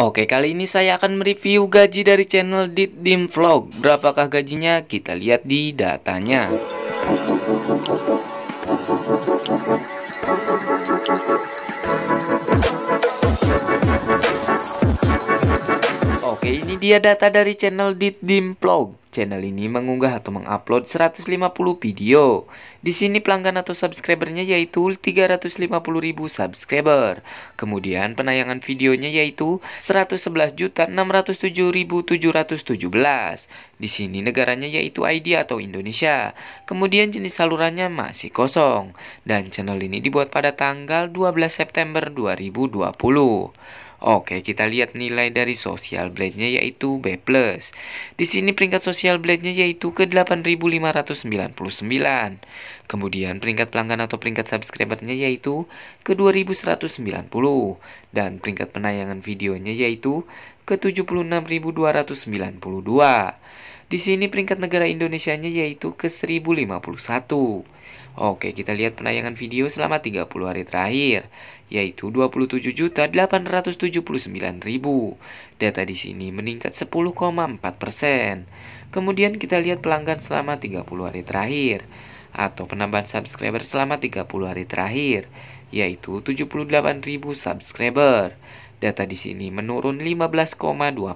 Oke, kali ini saya akan mereview gaji dari channel Dim Vlog. Berapakah gajinya? Kita lihat di datanya. Dia data dari channel Ditdimplog. Channel ini mengunggah atau mengupload 150 video. Di sini pelanggan atau subscribernya yaitu ribu subscriber. Kemudian penayangan videonya yaitu 111.607.717. Di sini negaranya yaitu ID atau Indonesia. Kemudian jenis salurannya masih kosong dan channel ini dibuat pada tanggal 12 September 2020. Oke, kita lihat nilai dari social blade-nya yaitu B+. Di sini peringkat social blade-nya yaitu ke 8599. Kemudian peringkat pelanggan atau peringkat subscriber-nya yaitu ke 2190 dan peringkat penayangan videonya yaitu ke 76292. Di sini peringkat negara Indonesianya yaitu ke 1051. Oke, kita lihat penayangan video selama 30 hari terakhir, yaitu 27.879.000. Data di sini meningkat 10,4 persen. Kemudian kita lihat pelanggan selama 30 hari terakhir, atau penambahan subscriber selama 30 hari terakhir, yaitu 78.000 subscriber. Data di sini menurun 15,2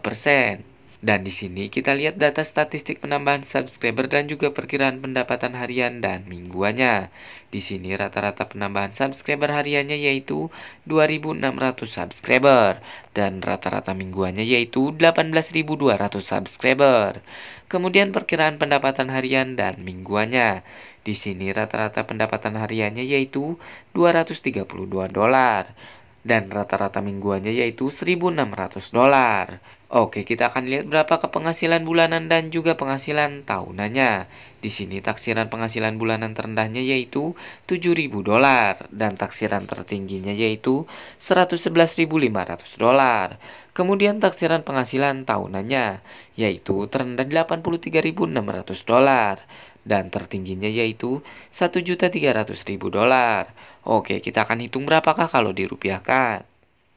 persen. Dan di sini kita lihat data statistik penambahan subscriber dan juga perkiraan pendapatan harian dan mingguannya. Di sini rata-rata penambahan subscriber hariannya yaitu 2.600 subscriber dan rata-rata mingguannya yaitu 18.200 subscriber. Kemudian perkiraan pendapatan harian dan mingguannya. Di sini rata-rata pendapatan hariannya yaitu 232 dolar dan rata-rata mingguannya yaitu 1.600 dolar. Oke, kita akan lihat berapa kepenghasilan bulanan dan juga penghasilan tahunannya. Di sini taksiran penghasilan bulanan terendahnya yaitu 7.000 dolar dan taksiran tertingginya yaitu 111.500 dolar. Kemudian taksiran penghasilan tahunannya yaitu terendah 83.600 dolar dan tertingginya yaitu 1.300.000 dolar. Oke, kita akan hitung berapakah kalau dirupiahkan.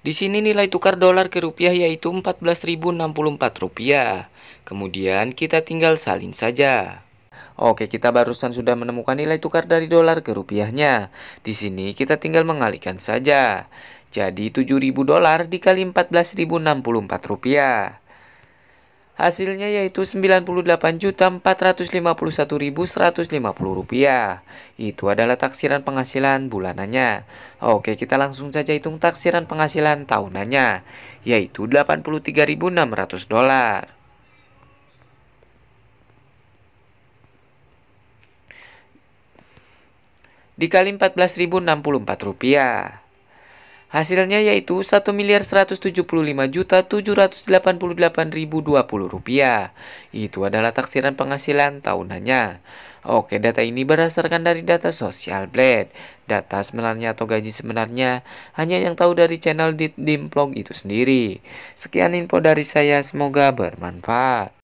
Di sini nilai tukar dolar ke rupiah yaitu 14.064 rupiah. Kemudian kita tinggal salin saja. Oke, kita barusan sudah menemukan nilai tukar dari dolar ke rupiahnya. Di sini kita tinggal mengalihkan saja. Jadi 7.000 dolar dikali 14.064 rupiah. Hasilnya yaitu Rp98.451.150 rupiah. Itu adalah taksiran penghasilan bulanannya. Oke, kita langsung saja hitung taksiran penghasilan tahunannya, yaitu 83.600 dolar. Dikali 14.064 rupiah. Hasilnya yaitu 1 miliar 175 juta 788.020 rupiah. Itu adalah taksiran penghasilan tahunannya. Oke, data ini berdasarkan dari data Social Blade. Data sebenarnya atau gaji sebenarnya hanya yang tahu dari channel Dimplog itu sendiri. Sekian info dari saya, semoga bermanfaat.